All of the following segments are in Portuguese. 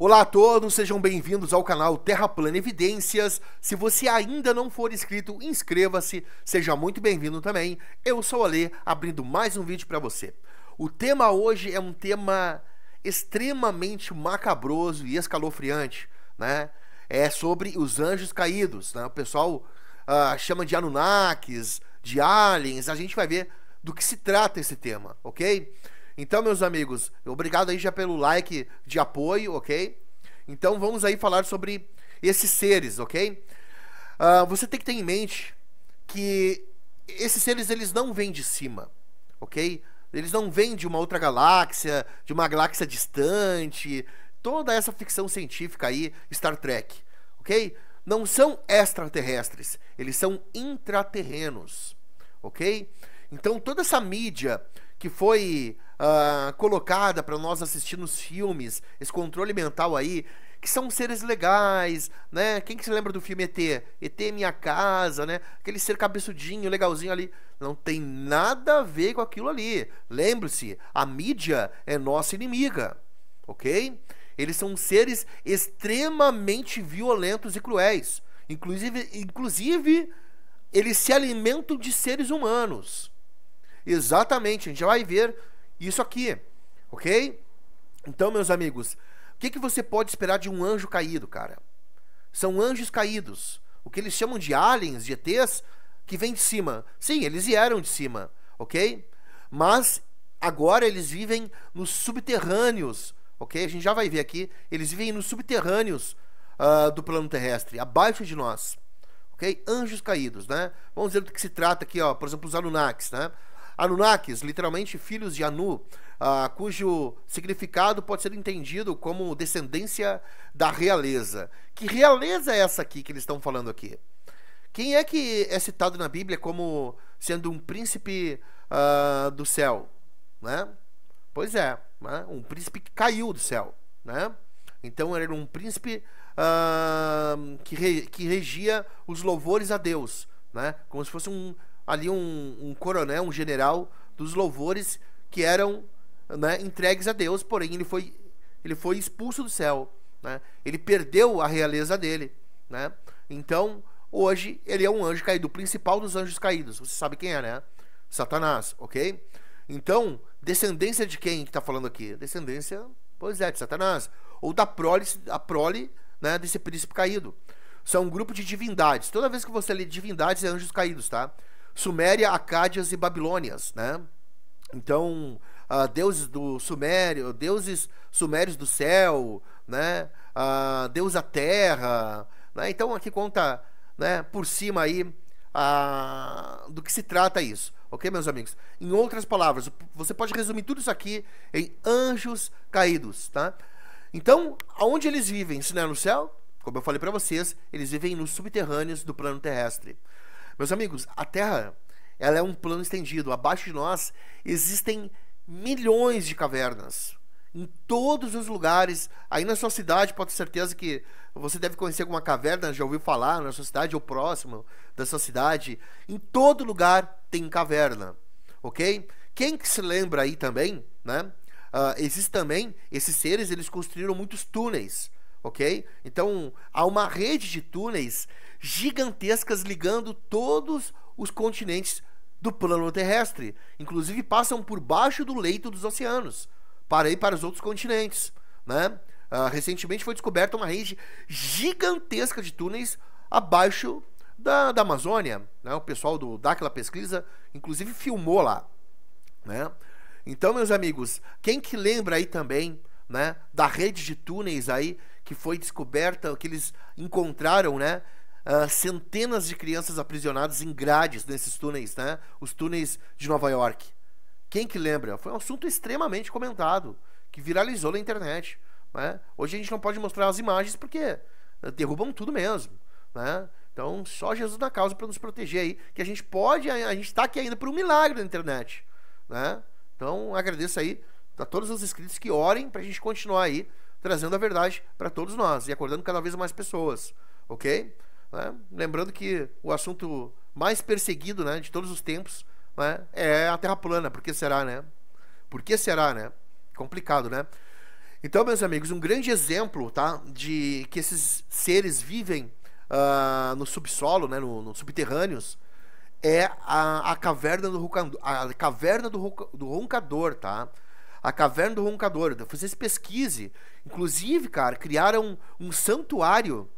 Olá a todos, sejam bem-vindos ao canal Terra Plana Evidências. Se você ainda não for inscrito, inscreva-se, seja muito bem-vindo também. Eu sou o Ale, abrindo mais um vídeo para você. O tema hoje é um tema extremamente macabroso e escalofriante, né? É sobre os anjos caídos, né? O pessoal uh, chama de Anunnakis, de aliens, a gente vai ver do que se trata esse tema, ok? Então, meus amigos, obrigado aí já pelo like de apoio, ok? Então vamos aí falar sobre esses seres, ok? Uh, você tem que ter em mente que esses seres eles não vêm de cima, ok? Eles não vêm de uma outra galáxia, de uma galáxia distante, toda essa ficção científica aí, Star Trek, ok? Não são extraterrestres, eles são intraterrenos, ok? Então toda essa mídia que foi uh, colocada para nós assistir nos filmes, esse controle mental aí, que são seres legais, né? Quem que se lembra do filme ET? ET é Minha Casa, né? Aquele ser cabeçudinho, legalzinho ali. Não tem nada a ver com aquilo ali. Lembre-se, a mídia é nossa inimiga, ok? Eles são seres extremamente violentos e cruéis. Inclusive, inclusive eles se alimentam de seres humanos. Exatamente, a gente vai ver isso aqui, ok? Então, meus amigos, o que, que você pode esperar de um anjo caído, cara? São anjos caídos, o que eles chamam de aliens, de ETs, que vem de cima. Sim, eles vieram de cima, ok? Mas agora eles vivem nos subterrâneos, ok? A gente já vai ver aqui, eles vivem nos subterrâneos uh, do plano terrestre, abaixo de nós, ok? Anjos caídos, né? Vamos ver do que se trata aqui, ó, por exemplo, os Anunnakis, né? Anunnakis, literalmente filhos de Anu, ah, cujo significado pode ser entendido como descendência da realeza. Que realeza é essa aqui que eles estão falando aqui? Quem é que é citado na Bíblia como sendo um príncipe ah, do céu? Né? Pois é, né? um príncipe que caiu do céu. Né? Então era um príncipe ah, que, re, que regia os louvores a Deus, né? como se fosse um ali um, um coronel, um general dos louvores que eram né, entregues a Deus, porém ele foi, ele foi expulso do céu. Né? Ele perdeu a realeza dele. Né? Então, hoje, ele é um anjo caído, o principal dos anjos caídos. Você sabe quem é, né? Satanás, ok? Então, descendência de quem que está falando aqui? Descendência, pois é, de Satanás. Ou da prole, a prole né, desse príncipe caído. São um grupo de divindades. Toda vez que você lê divindades, é anjos caídos, tá? Suméria, Acádias e Babilônias, né? Então, uh, deuses do Sumério, deuses sumérios do céu, né? Uh, deus da terra, né? Então aqui conta, né, por cima aí uh, do que se trata isso. Ok, meus amigos? Em outras palavras, você pode resumir tudo isso aqui em anjos caídos, tá? Então, aonde eles vivem? Se não é no céu, como eu falei para vocês, eles vivem nos subterrâneos do plano terrestre. Meus amigos, a Terra ela é um plano estendido. Abaixo de nós existem milhões de cavernas em todos os lugares. Aí na sua cidade, pode ter certeza que você deve conhecer alguma caverna, já ouviu falar na sua cidade ou próximo da sua cidade. Em todo lugar tem caverna, ok? Quem que se lembra aí também, né? Uh, existe também, esses seres, eles construíram muitos túneis, ok? Então, há uma rede de túneis gigantescas ligando todos os continentes do plano terrestre, inclusive passam por baixo do leito dos oceanos, para ir para os outros continentes. Né? Uh, recentemente foi descoberta uma rede gigantesca de túneis abaixo da, da Amazônia. Né? O pessoal do, daquela pesquisa, inclusive, filmou lá. Né? Então, meus amigos, quem que lembra aí também né, da rede de túneis aí que foi descoberta, que eles encontraram, né? uh, centenas de crianças aprisionadas em grades nesses túneis, né? Os túneis de Nova York. Quem que lembra? Foi um assunto extremamente comentado, que viralizou na internet. Né? Hoje a gente não pode mostrar as imagens porque ah, derrubam tudo mesmo. Né? Então, só Jesus na causa para nos proteger aí, que a gente pode, a gente está aqui ainda por um milagre da internet. Né? Então, agradeço aí a todos os inscritos que orem para a gente continuar aí trazendo a verdade para todos nós e acordando cada vez mais pessoas, ok? Né? Lembrando que o assunto mais perseguido né, de todos os tempos né, é a Terra plana. Por que será, né? Por que será, né? Complicado, né? Então, meus amigos, um grande exemplo tá, de que esses seres vivem uh, no subsolo, né, no, no subterrâneos, é a, a caverna do roncador, a caverna do, do roncador, tá? A caverna do roncador. Vocês pesquise. Inclusive, cara, criaram um, um santuário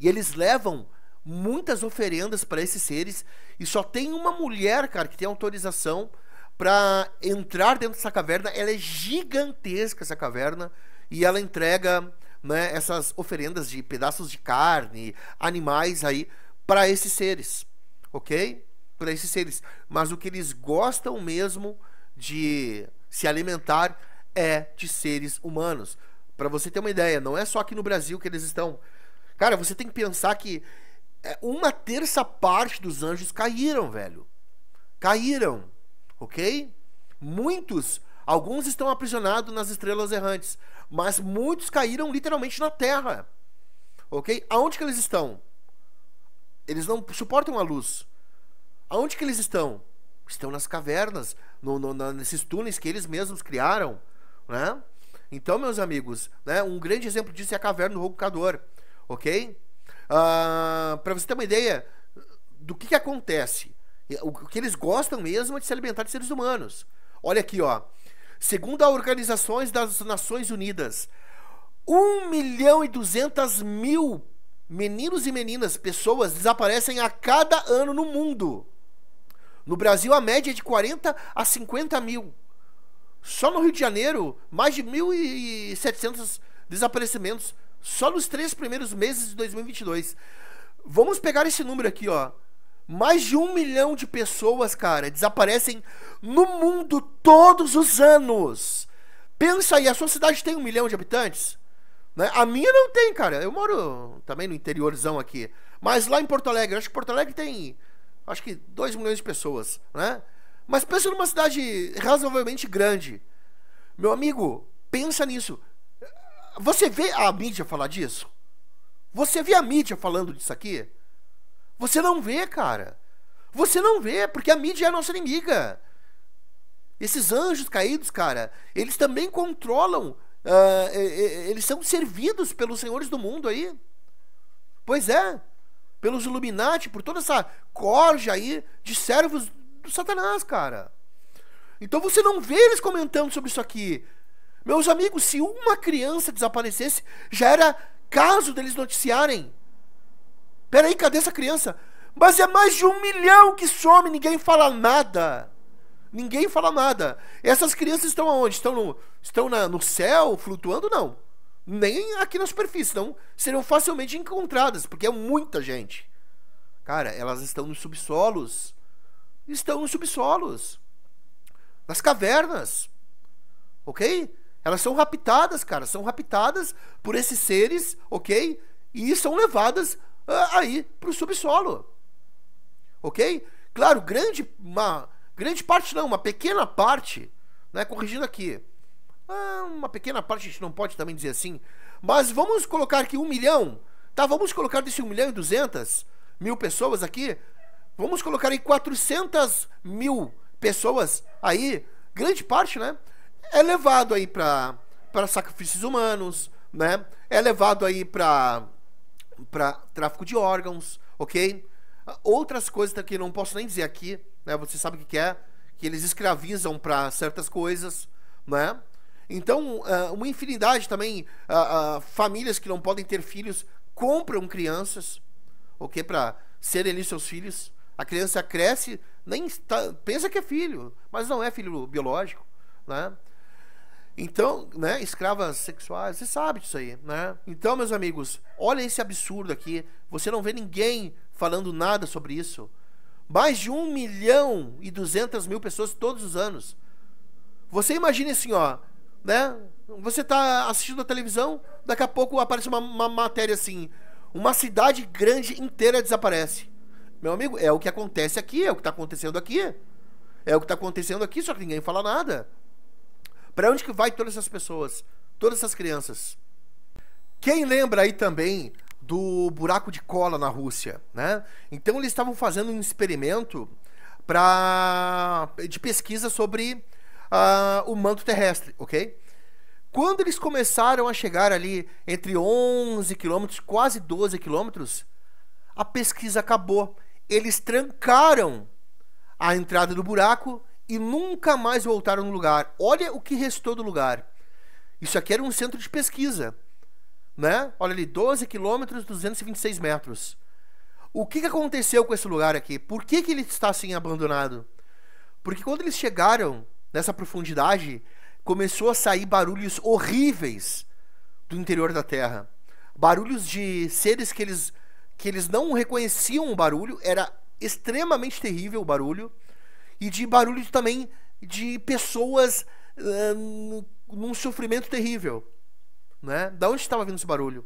e eles levam muitas oferendas para esses seres e só tem uma mulher, cara, que tem autorização para entrar dentro dessa caverna. Ela é gigantesca essa caverna e ela entrega, né, essas oferendas de pedaços de carne, animais aí para esses seres, OK? Para esses seres. Mas o que eles gostam mesmo de se alimentar é de seres humanos. Para você ter uma ideia, não é só aqui no Brasil que eles estão. Cara, você tem que pensar que é, uma terça parte dos anjos caíram, velho. Caíram, ok? Muitos, alguns estão aprisionados nas estrelas errantes, mas muitos caíram literalmente na Terra, ok? Aonde que eles estão? Eles não suportam a luz. Aonde que eles estão? Estão nas cavernas, no, no, na, nesses túneis que eles mesmos criaram, né? Então, meus amigos, né, um grande exemplo disso é a caverna do roncador ok? Uh, ah, para você ter uma ideia do que, que acontece, o que eles gostam mesmo é de se alimentar de seres humanos. Olha aqui, ó. Segundo as organizações das Nações Unidas, 1 milhão e 200 mil meninos e meninas, pessoas, desaparecem a cada ano no mundo. No Brasil, a média é de 40 a 50 mil. Só no Rio de Janeiro, mais de 1.700 desaparecimentos só nos três primeiros meses de 2022. Vamos pegar esse número aqui, ó. Mais de um milhão de pessoas, cara, desaparecem no mundo todos os anos. Pensa aí, a sua cidade tem um milhão de habitantes? Né? A minha não tem, cara. Eu moro também no interiorzão aqui. Mas lá em Porto Alegre, acho que Porto Alegre tem, acho que 2 milhões de pessoas, né? Mas pensa numa cidade razoavelmente grande. Meu amigo, pensa nisso. Você vê a mídia falar disso? Você vê a mídia falando disso aqui? Você não vê, cara. Você não vê, porque a mídia é a nossa inimiga. Esses anjos caídos, cara, eles também controlam. Uh, eles são servidos pelos senhores do mundo aí. Pois é. Pelos Illuminati, por toda essa corja aí de servos do Satanás, cara. Então você não vê eles comentando sobre isso aqui. Meus amigos, se uma criança desaparecesse, já era caso deles noticiarem. Peraí, cadê essa criança? Mas é mais de um milhão que some, ninguém fala nada. Ninguém fala nada. Essas crianças estão aonde? Estão no, estão na, no céu, flutuando? Não. Nem aqui na superfície, não serão facilmente encontradas, porque é muita gente. Cara, elas estão nos subsolos. Estão nos subsolos. Nas cavernas. Ok? Elas são raptadas, cara, são raptadas por esses seres, ok? E são levadas uh, aí para o subsolo, ok? Claro, grande, uma, grande parte não, uma pequena parte, né? Corrigindo aqui, ah, uma pequena parte a gente não pode também dizer assim, mas vamos colocar aqui um milhão, tá? Vamos colocar desse um milhão e duzentas mil pessoas aqui, vamos colocar aí 400 mil pessoas aí, grande parte, né? é levado aí para sacrifícios humanos, né? É levado aí para para tráfico de órgãos, ok? Outras coisas que não posso nem dizer aqui, né? Você sabe o que é, que eles escravizam para certas coisas, né? Então, é, uma infinidade também, famílias que não podem ter filhos compram crianças, ok? Para serem ali seus filhos. A criança cresce, nem pensa que é filho, mas não é filho biológico, né? Então, né, escravas sexuais, você sabe disso aí, né? Então, meus amigos, olha esse absurdo aqui. Você não vê ninguém falando nada sobre isso. Mais de 1 milhão e 200 mil pessoas todos os anos. Você imagina assim, ó, né? Você tá assistindo a televisão, daqui a pouco aparece uma, uma matéria assim, uma cidade grande inteira desaparece. Meu amigo, é o que acontece aqui, é o que está acontecendo aqui. É o que está acontecendo aqui, só que ninguém fala nada. Para onde que vai todas essas pessoas? Todas essas crianças? Quem lembra aí também do buraco de cola na Rússia, né? Então eles estavam fazendo um experimento para de pesquisa sobre uh, o manto terrestre, ok? Quando eles começaram a chegar ali entre 11 quilômetros, quase 12 quilômetros, a pesquisa acabou. Eles trancaram a entrada do buraco e nunca mais voltaram no lugar. Olha o que restou do lugar. Isso aqui era um centro de pesquisa. Né? Olha ali, 12 quilômetros, 226 metros. O que, que aconteceu com esse lugar aqui? Por que, que ele está assim abandonado? Porque quando eles chegaram nessa profundidade, começou a sair barulhos horríveis do interior da Terra. Barulhos de seres que eles, que eles não reconheciam o barulho, era extremamente terrível o barulho e de barulho também de pessoas uh, num sofrimento terrível. Né? Da onde estava vindo esse barulho?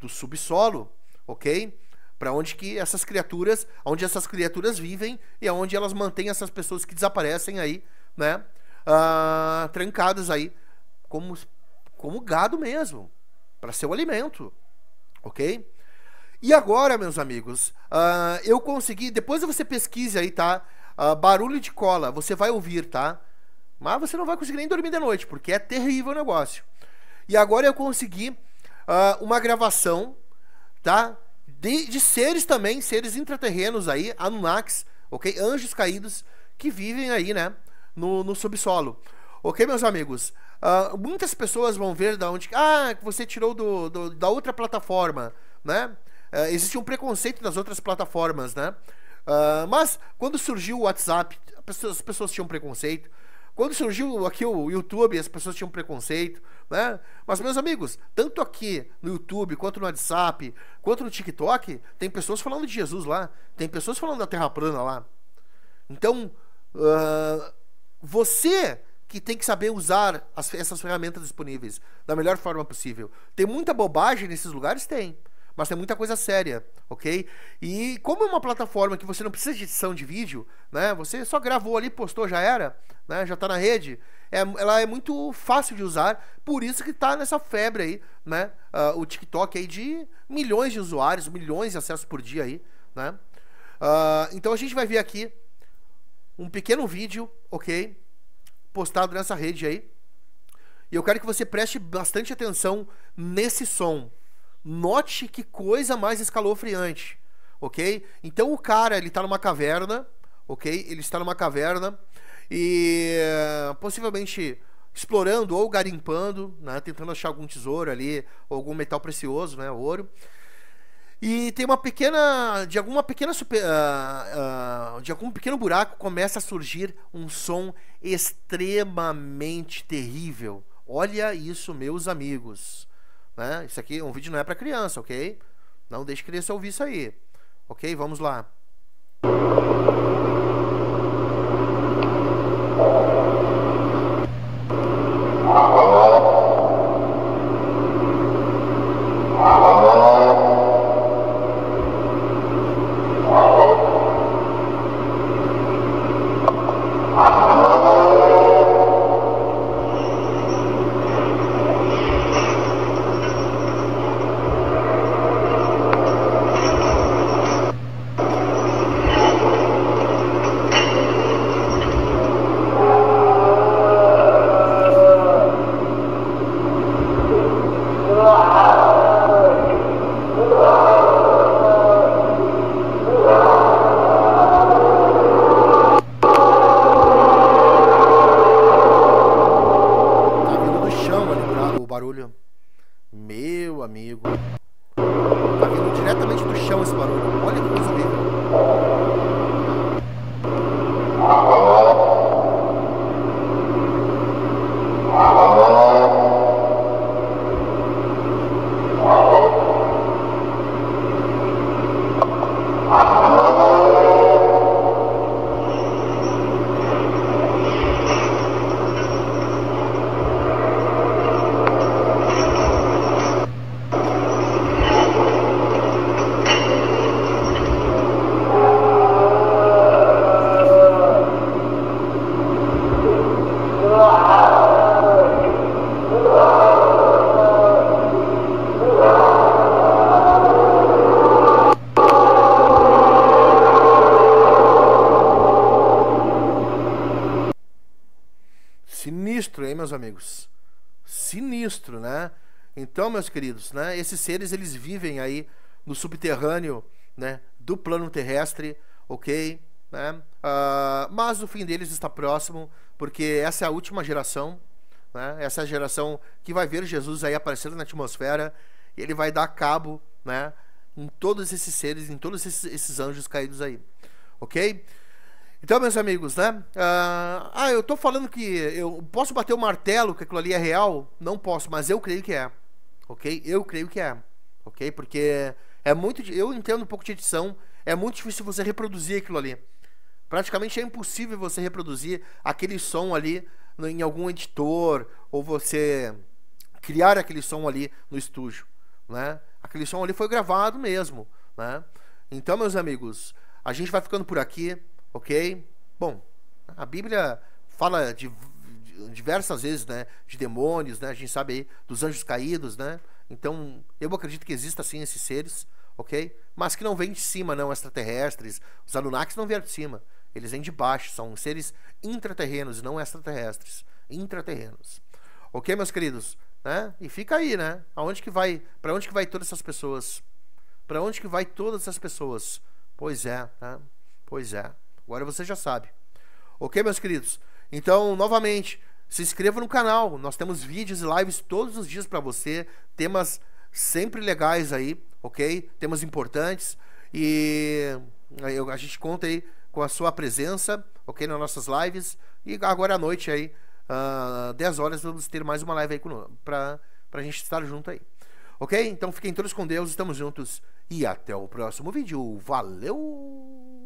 Do subsolo, ok? Para onde que essas criaturas, onde essas criaturas vivem e aonde elas mantêm essas pessoas que desaparecem aí, né? Uh, trancadas aí, como, como gado mesmo, para seu alimento, ok? E agora, meus amigos, uh, eu consegui. Depois você pesquise aí, tá? Uh, barulho de cola, você vai ouvir, tá? Mas você não vai conseguir nem dormir de noite, porque é terrível o negócio. E agora eu consegui uh, uma gravação, tá? De, de, seres também, seres intraterrenos aí, Anunnakis, ok? Anjos caídos que vivem aí, né? No, no subsolo. Ok, meus amigos? Uh, muitas pessoas vão ver da onde. Ah, você tirou do, do da outra plataforma, né? Uh, existe um preconceito das outras plataformas, né? Uh, mas quando surgiu o WhatsApp, as pessoas tinham preconceito. Quando surgiu aqui o YouTube, as pessoas tinham preconceito, né? Mas, meus amigos, tanto aqui no YouTube, quanto no WhatsApp, quanto no TikTok, tem pessoas falando de Jesus lá, tem pessoas falando da Terra plana lá. Então, uh, você que tem que saber usar as, essas ferramentas disponíveis da melhor forma possível. Tem muita bobagem nesses lugares? Tem mas tem muita coisa séria, ok? E como é uma plataforma que você não precisa de edição de vídeo, né? Você só gravou ali, postou, já era, né? Já está na rede. É, ela é muito fácil de usar, por isso que está nessa febre aí, né? Uh, o TikTok aí de milhões de usuários, milhões de acessos por dia aí, né? Uh, então a gente vai ver aqui um pequeno vídeo, ok? Postado nessa rede aí. E eu quero que você preste bastante atenção nesse som. Note que coisa mais escalofriante, ok? Então o cara, ele está numa caverna, ok? Ele está numa caverna e possivelmente explorando ou garimpando, né? Tentando achar algum tesouro ali, algum metal precioso, né? Ouro. E tem uma pequena. De alguma pequena. Super, uh, uh, de algum pequeno buraco começa a surgir um som extremamente terrível. Olha isso, meus amigos. Né? Isso aqui, um vídeo não é para criança, ok? Não deixe criança ouvir isso aí. Ok? Vamos lá. meus amigos? Sinistro, né? Então, meus queridos, né, esses seres eles vivem aí no subterrâneo, né, do plano terrestre, ok? Né? Uh, mas o fim deles está próximo, porque essa é a última geração, né? Essa é a geração que vai ver Jesus aí aparecendo na atmosfera, e ele vai dar cabo, né, em todos esses seres, em todos esses, esses anjos caídos aí, ok? Então, meus amigos, né? Ah, ah, eu tô falando que eu posso bater o martelo que aquilo ali é real? Não posso, mas eu creio que é. Ok? Eu creio que é. Ok? Porque é muito. Eu entendo um pouco de edição. É muito difícil você reproduzir aquilo ali. Praticamente é impossível você reproduzir aquele som ali em algum editor ou você criar aquele som ali no estúdio, né? Aquele som ali foi gravado mesmo, né? Então, meus amigos, a gente vai ficando por aqui. Ok? Bom, a Bíblia fala de, de diversas vezes, né, de demônios, né? A gente sabe aí dos anjos caídos, né? Então, eu acredito que exista sim esses seres, ok? Mas que não vêm de cima, não, extraterrestres. Os Anunnakis não vêm de cima. Eles vêm de baixo, são seres intraterrenos e não extraterrestres. Intraterrenos. Ok, meus queridos? Né? E fica aí, né? Aonde que vai, para onde que vai todas essas pessoas? Para onde que vai todas essas pessoas? Pois é, né? Pois é. Agora você já sabe. Ok, meus queridos? Então, novamente, se inscreva no canal. Nós temos vídeos e lives todos os dias para você. Temas sempre legais aí, ok? Temas importantes. E a gente conta aí com a sua presença, ok? Nas nossas lives. E agora à noite aí, uh, ah, 10 horas, vamos ter mais uma live aí para a gente estar junto aí. Ok? Então fiquem todos com Deus, estamos juntos e até o próximo vídeo. Valeu!